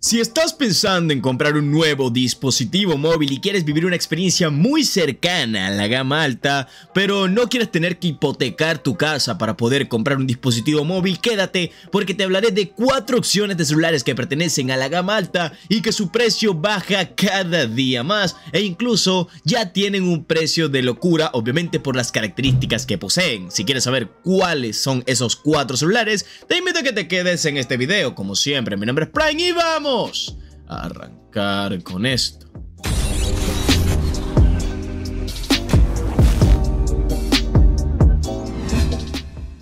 Si estás pensando en comprar un nuevo dispositivo móvil y quieres vivir una experiencia muy cercana a la gama alta, pero no quieres tener que hipotecar tu casa para poder comprar un dispositivo móvil, quédate porque te hablaré de cuatro opciones de celulares que pertenecen a la gama alta y que su precio baja cada día más e incluso ya tienen un precio de locura, obviamente por las características que poseen. Si quieres saber cuáles son esos cuatro celulares, te invito a que te quedes en este video. Como siempre, mi nombre es Prime y vamos a arrancar con esto.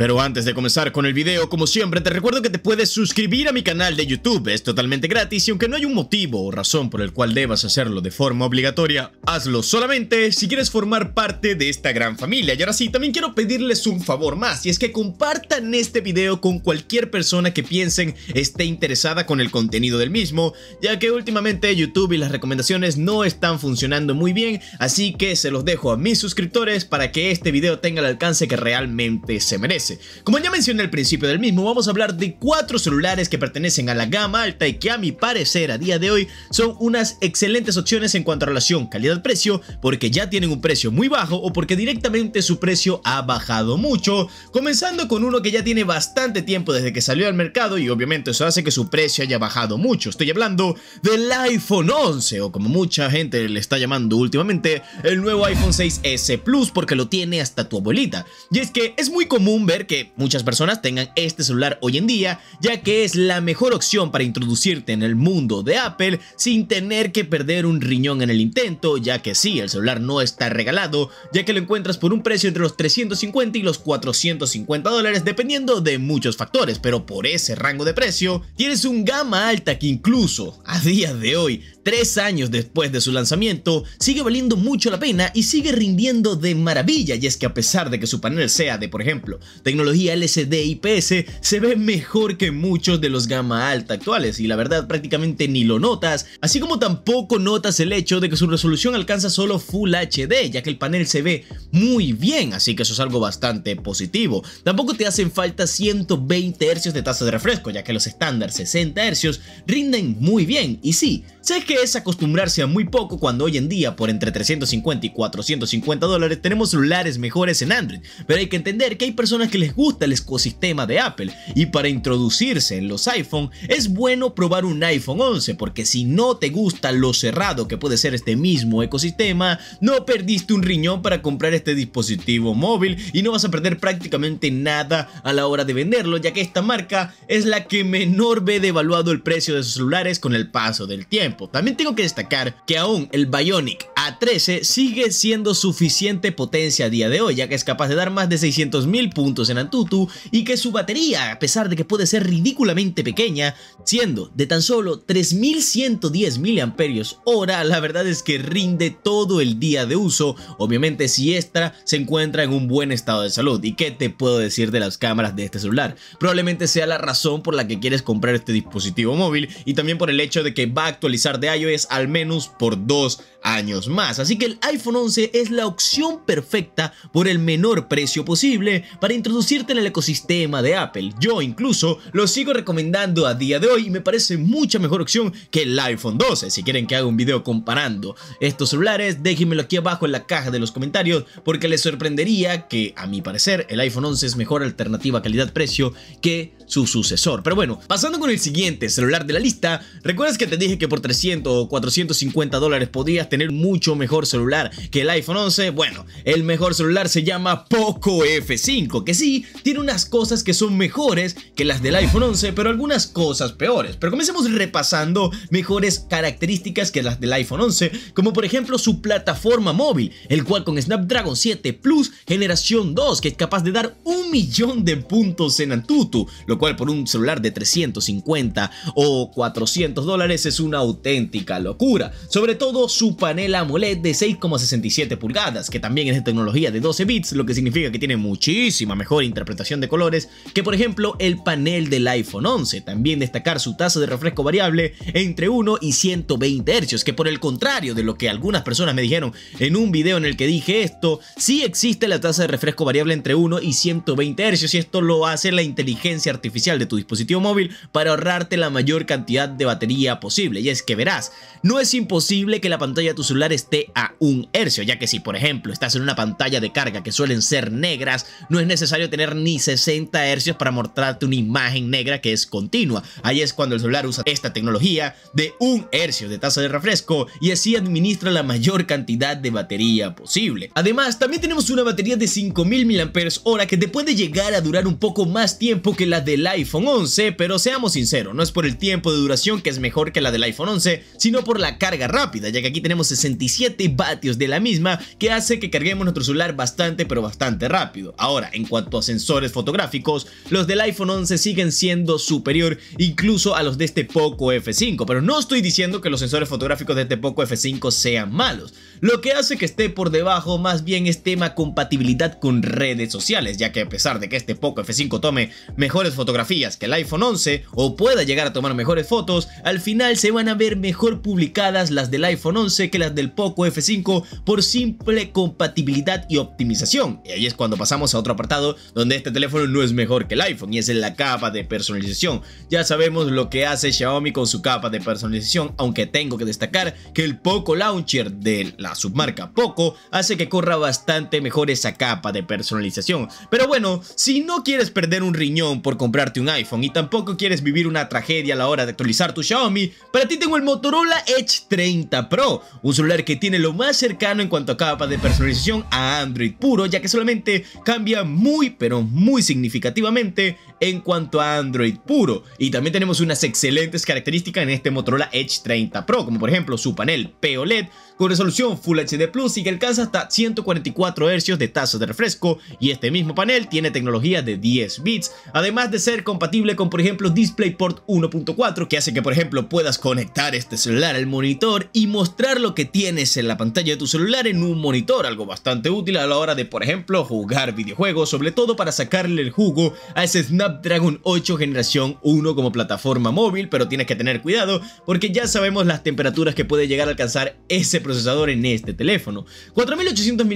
Pero antes de comenzar con el video, como siempre, te recuerdo que te puedes suscribir a mi canal de YouTube. Es totalmente gratis y aunque no hay un motivo o razón por el cual debas hacerlo de forma obligatoria, hazlo solamente si quieres formar parte de esta gran familia. Y ahora sí, también quiero pedirles un favor más y es que compartan este video con cualquier persona que piensen esté interesada con el contenido del mismo, ya que últimamente YouTube y las recomendaciones no están funcionando muy bien, así que se los dejo a mis suscriptores para que este video tenga el alcance que realmente se merece. Como ya mencioné al principio del mismo, vamos a hablar de cuatro celulares que pertenecen a la gama alta y que a mi parecer a día de hoy son unas excelentes opciones en cuanto a relación calidad-precio, porque ya tienen un precio muy bajo o porque directamente su precio ha bajado mucho, comenzando con uno que ya tiene bastante tiempo desde que salió al mercado y obviamente eso hace que su precio haya bajado mucho. Estoy hablando del iPhone 11 o como mucha gente le está llamando últimamente, el nuevo iPhone 6S Plus porque lo tiene hasta tu abuelita. Y es que es muy común ver que muchas personas tengan este celular hoy en día, ya que es la mejor opción para introducirte en el mundo de Apple sin tener que perder un riñón en el intento, ya que sí, el celular no está regalado, ya que lo encuentras por un precio entre los 350 y los 450 dólares, dependiendo de muchos factores, pero por ese rango de precio, tienes un gama alta que incluso a día de hoy, tres años después de su lanzamiento, sigue valiendo mucho la pena y sigue rindiendo de maravilla, y es que a pesar de que su panel sea de, por ejemplo, tecnología LCD y PS se ve mejor que muchos de los gama alta actuales y la verdad prácticamente ni lo notas, así como tampoco notas el hecho de que su resolución alcanza solo Full HD, ya que el panel se ve muy bien, así que eso es algo bastante positivo. Tampoco te hacen falta 120 Hz de tasa de refresco, ya que los estándar 60 hercios rinden muy bien y sí, sé que es acostumbrarse a muy poco cuando hoy en día por entre 350 y 450 dólares tenemos celulares mejores en Android, pero hay que entender que hay personas que les gusta el ecosistema de Apple y para introducirse en los iPhone es bueno probar un iPhone 11 porque si no te gusta lo cerrado que puede ser este mismo ecosistema, no perdiste un riñón para comprar este dispositivo móvil y no vas a perder prácticamente nada a la hora de venderlo ya que esta marca es la que menor ve devaluado el precio de sus celulares con el paso del tiempo. También tengo que destacar que aún el Bionic A13 sigue siendo suficiente potencia a día de hoy ya que es capaz de dar más de 600 mil puntos en Antutu y que su batería, a pesar de que puede ser ridículamente pequeña, siendo de tan solo 3110 mAh, la verdad es que rinde todo el día de uso, obviamente si esta se encuentra en un buen estado de salud. ¿Y qué te puedo decir de las cámaras de este celular? Probablemente sea la razón por la que quieres comprar este dispositivo móvil y también por el hecho de que va a actualizar de iOS al menos por dos años más. Así que el iPhone 11 es la opción perfecta por el menor precio posible para introducir introducirte en el ecosistema de Apple. Yo incluso lo sigo recomendando a día de hoy y me parece mucha mejor opción que el iPhone 12. Si quieren que haga un video comparando estos celulares, déjenmelo aquí abajo en la caja de los comentarios porque les sorprendería que a mi parecer el iPhone 11 es mejor alternativa calidad-precio que su sucesor. Pero bueno, pasando con el siguiente celular de la lista, ¿recuerdas que te dije que por 300 o 450 dólares podías tener mucho mejor celular que el iPhone 11? Bueno, el mejor celular se llama Poco F5, que tiene unas cosas que son mejores que las del iPhone 11, pero algunas cosas peores. Pero comencemos repasando mejores características que las del iPhone 11, como por ejemplo su plataforma móvil, el cual con Snapdragon 7 Plus generación 2, que es capaz de dar un millón de puntos en Antutu, lo cual por un celular de 350 o 400 dólares es una auténtica locura. Sobre todo su panel AMOLED de 6,67 pulgadas, que también es de tecnología de 12 bits, lo que significa que tiene muchísima mejor interpretación de colores que por ejemplo el panel del iPhone 11, también destacar su tasa de refresco variable entre 1 y 120 hercios que por el contrario de lo que algunas personas me dijeron en un video en el que dije esto, sí existe la tasa de refresco variable entre 1 y 120 hercios y esto lo hace la inteligencia artificial de tu dispositivo móvil para ahorrarte la mayor cantidad de batería posible. Y es que verás, no es imposible que la pantalla de tu celular esté a 1 hercio ya que si por ejemplo estás en una pantalla de carga que suelen ser negras, no es necesario tener ni 60 hercios para mostrarte una imagen negra que es continua. Ahí es cuando el celular usa esta tecnología de 1 hercio de tasa de refresco y así administra la mayor cantidad de batería posible. Además, también tenemos una batería de 5000 mAh que te puede llegar a durar un poco más tiempo que la del iPhone 11, pero seamos sinceros, no es por el tiempo de duración que es mejor que la del iPhone 11, sino por la carga rápida, ya que aquí tenemos 67 vatios de la misma que hace que carguemos nuestro celular bastante pero bastante rápido. Ahora, en cuanto sensores fotográficos, los del iPhone 11 siguen siendo superior incluso a los de este Poco F5, pero no estoy diciendo que los sensores fotográficos de este Poco F5 sean malos. Lo que hace que esté por debajo más bien es tema compatibilidad con redes sociales, ya que a pesar de que este Poco F5 tome mejores fotografías que el iPhone 11 o pueda llegar a tomar mejores fotos, al final se van a ver mejor publicadas las del iPhone 11 que las del Poco F5 por simple compatibilidad y optimización. Y ahí es cuando pasamos a otro apartado donde este teléfono no es mejor que el iPhone y es en la capa de personalización. Ya sabemos lo que hace Xiaomi con su capa de personalización, aunque tengo que destacar que el Poco Launcher de la submarca Poco hace que corra bastante mejor esa capa de personalización. Pero bueno, si no quieres perder un riñón por comprarte un iPhone y tampoco quieres vivir una tragedia a la hora de actualizar tu Xiaomi, para ti tengo el Motorola Edge 30 Pro, un celular que tiene lo más cercano en cuanto a capa de personalización a Android puro, ya que solamente cambia muy pero muy significativamente en cuanto a Android puro. Y también tenemos unas excelentes características en este Motorola Edge 30 Pro, como por ejemplo su panel POLED con resolución Full HD Plus y que alcanza hasta 144 hercios de tasa de refresco y este mismo panel tiene tecnología de 10 bits, además de ser compatible con por ejemplo DisplayPort 1.4 que hace que por ejemplo puedas conectar este celular al monitor y mostrar lo que tienes en la pantalla de tu celular en un monitor, algo bastante útil a la hora de por ejemplo jugar videojuegos sobre todo para sacarle el jugo a ese Snapdragon 8 generación 1 como plataforma móvil, pero tienes que tener cuidado porque ya sabemos las temperaturas que puede llegar a alcanzar ese procesador en este teléfono. 4800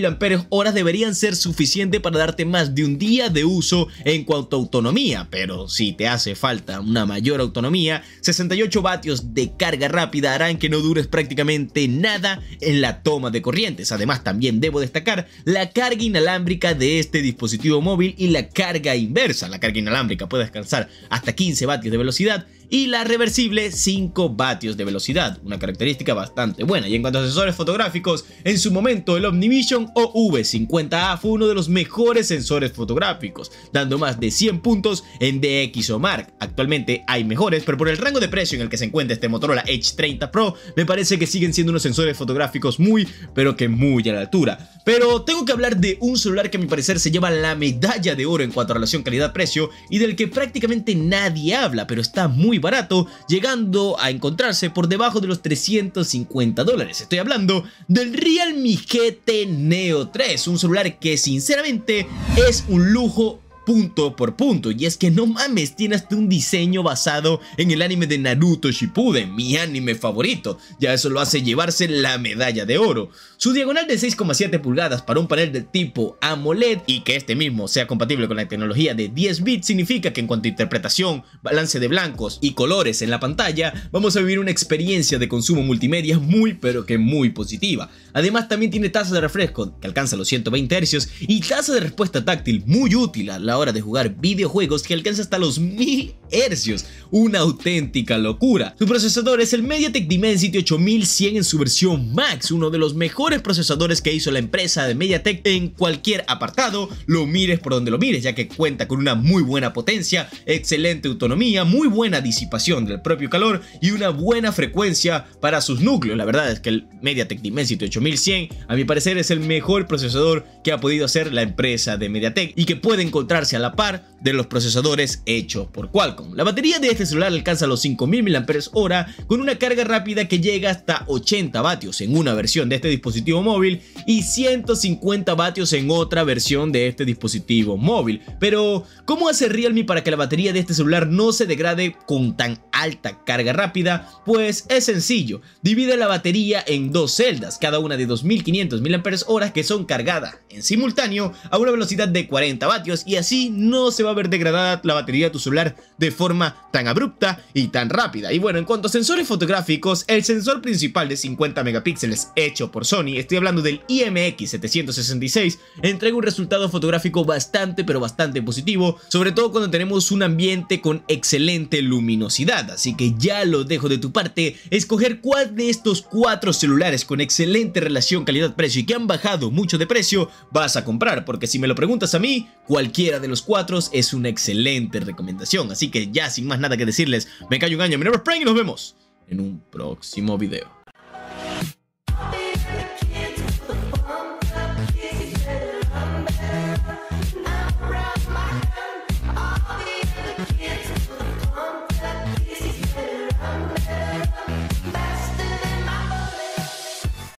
horas deberían ser suficiente para darte más de un día de uso en cuanto a autonomía, pero si te hace falta una mayor autonomía, 68 vatios de carga rápida harán que no dures prácticamente nada en la toma de corrientes. Además, también debo destacar la carga inalámbrica de este dispositivo móvil y la carga inversa, la carga inalámbrica puede alcanzar hasta 15 vatios de velocidad y la reversible 5 vatios de velocidad, una característica bastante buena. Y en cuanto a sensores fotográficos, en su momento el Omnivision OV50A fue uno de los mejores sensores fotográficos, dando más de 100 puntos en DxOMark. Actualmente hay mejores, pero por el rango de precio en el que se encuentra este Motorola h 30 Pro, me parece que siguen siendo unos sensores fotográficos muy, pero que muy a la altura. Pero tengo que hablar de un celular que a mi parecer se lleva la medalla de oro en cuanto a relación calidad-precio y del que prácticamente nadie habla, pero está muy barato, llegando a encontrarse por debajo de los 350 dólares. Estoy hablando del Real Mijete Neo 3, un celular que sinceramente es un lujo punto por punto. Y es que no mames, tiene hasta un diseño basado en el anime de Naruto Shippuden, mi anime favorito. Ya eso lo hace llevarse la medalla de oro. Su diagonal de 6,7 pulgadas para un panel de tipo AMOLED y que este mismo sea compatible con la tecnología de 10 bits significa que en cuanto a interpretación, balance de blancos y colores en la pantalla, vamos a vivir una experiencia de consumo multimedia muy pero que muy positiva. Además también tiene tasa de refresco que alcanza los 120 Hz y tasa de respuesta táctil muy útil a la hora de jugar videojuegos que alcanza hasta los 1000 hercios, una auténtica locura. Su procesador es el MediaTek Dimensity 8100 en su versión Max, uno de los mejores procesadores que hizo la empresa de MediaTek en cualquier apartado, lo mires por donde lo mires, ya que cuenta con una muy buena potencia, excelente autonomía, muy buena disipación del propio calor y una buena frecuencia para sus núcleos. La verdad es que el MediaTek Dimensity 8100 a mi parecer es el mejor procesador que ha podido hacer la empresa de MediaTek y que puede encontrar a la par de los procesadores hechos por Qualcomm. La batería de este celular alcanza los 5000 mAh con una carga rápida que llega hasta 80 vatios en una versión de este dispositivo móvil y 150 vatios en otra versión de este dispositivo móvil. Pero, ¿cómo hace Realme para que la batería de este celular no se degrade con tan alta carga rápida? Pues es sencillo, divide la batería en dos celdas, cada una de 2500 mAh que son cargadas en simultáneo a una velocidad de 40 vatios y así no se va a ver degradada la batería de tu celular de forma tan abrupta y tan rápida. Y bueno, en cuanto a sensores fotográficos, el sensor principal de 50 megapíxeles hecho por Sony, estoy hablando del IMX766, entrega un resultado fotográfico bastante pero bastante positivo, sobre todo cuando tenemos un ambiente con excelente luminosidad, así que ya lo dejo de tu parte, escoger cuál de estos cuatro celulares con excelente relación calidad-precio y que han bajado mucho de precio vas a comprar, porque si me lo preguntas a mí, cualquiera de de los cuatro es una excelente recomendación. Así que ya sin más nada que decirles, me callo un año, mi nombre es y nos vemos en un próximo video.